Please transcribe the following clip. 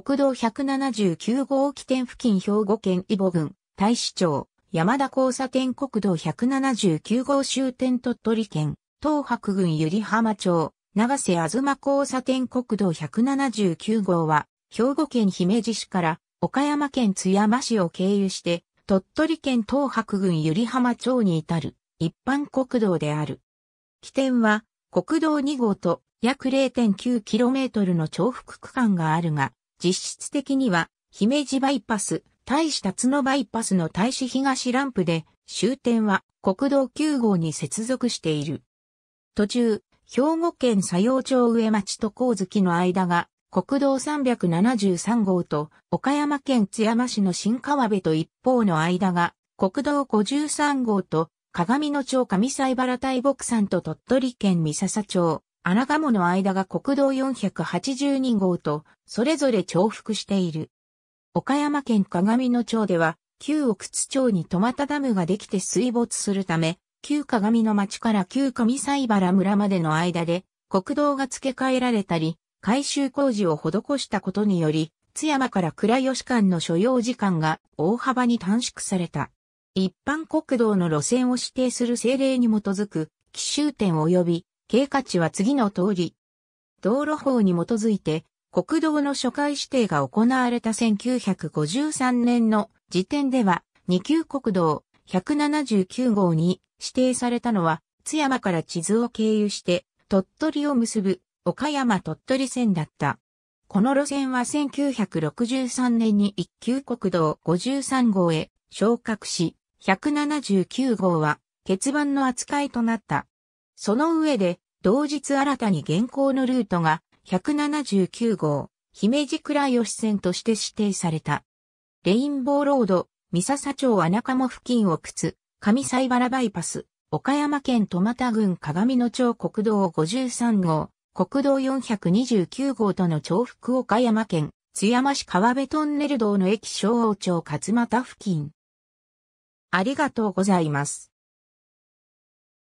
国道179号起点付近兵庫県伊保郡、大使町、山田交差点国道179号終点鳥取県、東白郡百合浜町、長瀬あずま交差点国道179号は、兵庫県姫路市から岡山県津山市を経由して、鳥取県東白郡百合浜町に至る一般国道である。起点は国道2号と約 0.9km の重複区間があるが、実質的には、姫路バイパス、大使辰野バイパスの大使東ランプで、終点は国道9号に接続している。途中、兵庫県佐用町上町と光月の間が、国道373号と岡山県津山市の新川辺と一方の間が、国道53号と鏡野町上西原大牧山と鳥取県三笹町、穴鴨の間が国道482号と、それぞれ重複している。岡山県鏡野町では、旧奥津町に戸又ダムができて水没するため、旧鏡の町から旧上西原村までの間で、国道が付け替えられたり、改修工事を施したことにより、津山から倉吉間の所要時間が大幅に短縮された。一般国道の路線を指定する政令に基づく、奇襲点及び経過値は次の通り。道路法に基づいて、国道の初回指定が行われた1953年の時点では、2級国道179号に指定されたのは、津山から地図を経由して、鳥取を結ぶ、岡山鳥取線だった。この路線は1963年に1級国道53号へ昇格し、179号は欠番の扱いとなった。その上で、同日新たに現行のルートが179号、姫路倉吉線として指定された。レインボーロード、三笹町穴鴨付近を靴、上西原バイパス、岡山県戸又郡鏡野町国道53号、国道429号との重複岡山県、津山市川辺トンネル道の駅昭王町勝又付近。ありがとうございます。